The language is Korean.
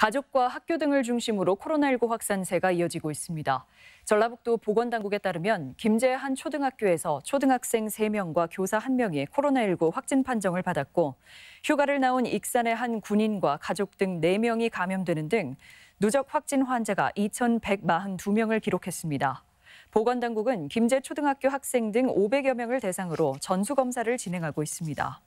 가족과 학교 등을 중심으로 코로나19 확산세가 이어지고 있습니다. 전라북도 보건당국에 따르면 김제 한 초등학교에서 초등학생 3명과 교사 1명이 코로나19 확진 판정을 받았고 휴가를 나온 익산의 한 군인과 가족 등 4명이 감염되는 등 누적 확진 환자가 2,142명을 기록했습니다. 보건당국은 김제 초등학교 학생 등 500여 명을 대상으로 전수검사를 진행하고 있습니다.